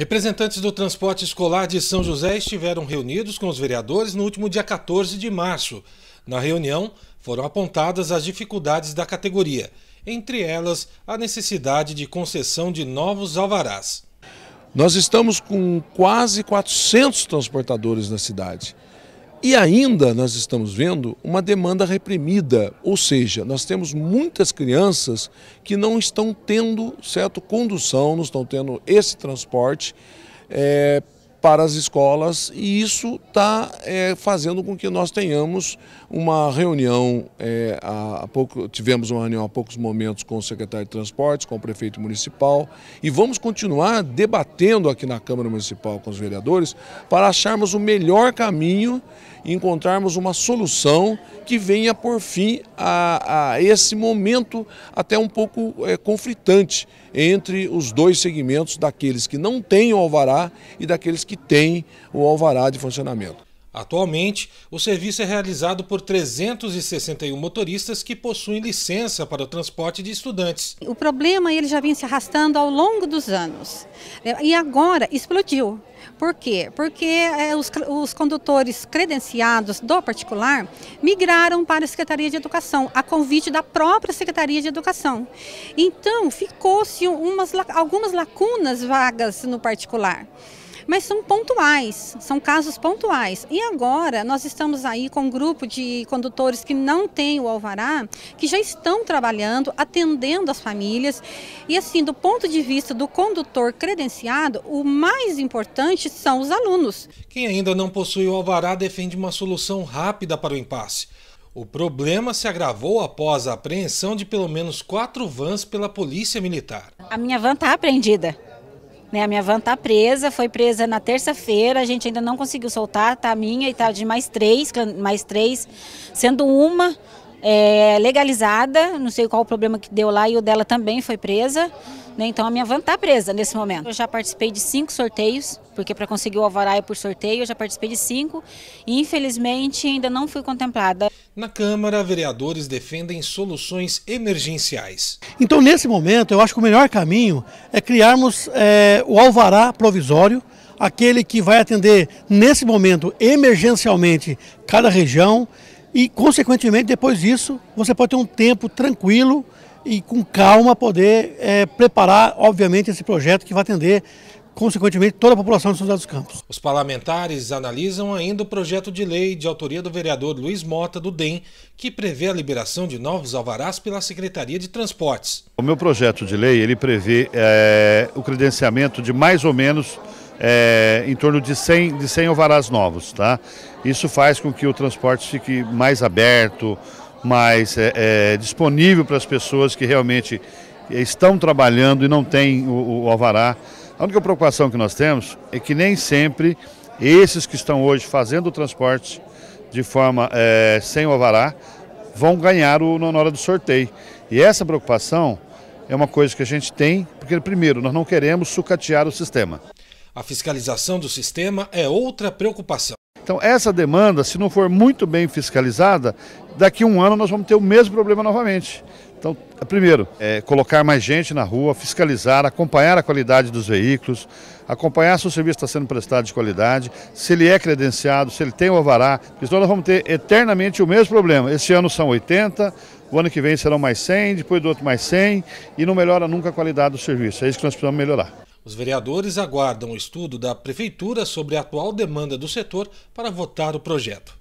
Representantes do transporte escolar de São José estiveram reunidos com os vereadores no último dia 14 de março. Na reunião, foram apontadas as dificuldades da categoria, entre elas a necessidade de concessão de novos alvarás. Nós estamos com quase 400 transportadores na cidade. E ainda nós estamos vendo uma demanda reprimida, ou seja, nós temos muitas crianças que não estão tendo certo condução, não estão tendo esse transporte é, para as escolas e isso está é, fazendo com que nós tenhamos uma reunião, é, há pouco, tivemos uma reunião há poucos momentos com o secretário de Transportes, com o prefeito municipal e vamos continuar debatendo aqui na Câmara Municipal com os vereadores para acharmos o melhor caminho encontrarmos uma solução que venha por fim a, a esse momento até um pouco é, conflitante entre os dois segmentos daqueles que não têm o alvará e daqueles que têm o alvará de funcionamento. Atualmente, o serviço é realizado por 361 motoristas que possuem licença para o transporte de estudantes. O problema ele já vinha se arrastando ao longo dos anos é, e agora explodiu. Por quê? Porque é, os, os, condutores credenciados do particular migraram para a Secretaria de Educação, a convite da própria Secretaria de Educação. Então, ficou-se algumas lacunas vagas no particular mas são pontuais, são casos pontuais. E agora nós estamos aí com um grupo de condutores que não têm o alvará, que já estão trabalhando, atendendo as famílias. E assim, do ponto de vista do condutor credenciado, o mais importante são os alunos. Quem ainda não possui o alvará defende uma solução rápida para o impasse. O problema se agravou após a apreensão de pelo menos quatro vans pela Polícia Militar. A minha van está apreendida. Né, a minha van tá presa, foi presa na terça-feira, a gente ainda não conseguiu soltar, tá a minha e tá de mais três, mais três, sendo uma é, legalizada, não sei qual o problema que deu lá, e o dela também foi presa. Né? Então a minha van está presa nesse momento. Eu já participei de cinco sorteios, porque para conseguir o alvará é por sorteio, eu já participei de cinco e infelizmente ainda não fui contemplada. Na Câmara, vereadores defendem soluções emergenciais. Então nesse momento eu acho que o melhor caminho é criarmos é, o alvará provisório, aquele que vai atender nesse momento emergencialmente cada região, e, consequentemente, depois disso, você pode ter um tempo tranquilo e com calma poder é, preparar, obviamente, esse projeto que vai atender consequentemente, toda a população de São José dos Campos. Os parlamentares analisam ainda o projeto de lei de autoria do vereador Luiz Mota, do DEM, que prevê a liberação de novos alvarás pela Secretaria de Transportes. O meu projeto de lei ele prevê é, o credenciamento de mais ou menos é, em torno de 100, de 100 alvarás novos. Tá? Isso faz com que o transporte fique mais aberto, mais é, é, disponível para as pessoas que realmente estão trabalhando e não têm o, o alvará. A única preocupação que nós temos é que nem sempre esses que estão hoje fazendo o transporte de forma é, sem o alvará vão ganhar o, na hora do sorteio. E essa preocupação é uma coisa que a gente tem, porque primeiro, nós não queremos sucatear o sistema. A fiscalização do sistema é outra preocupação. Então, essa demanda, se não for muito bem fiscalizada, daqui a um ano nós vamos ter o mesmo problema novamente. Então, é, primeiro, é colocar mais gente na rua, fiscalizar, acompanhar a qualidade dos veículos, acompanhar se o serviço está sendo prestado de qualidade, se ele é credenciado, se ele tem o avará, senão nós vamos ter eternamente o mesmo problema. Este ano são 80, o ano que vem serão mais 100, depois do outro mais 100 e não melhora nunca a qualidade do serviço. É isso que nós precisamos melhorar. Os vereadores aguardam o estudo da Prefeitura sobre a atual demanda do setor para votar o projeto.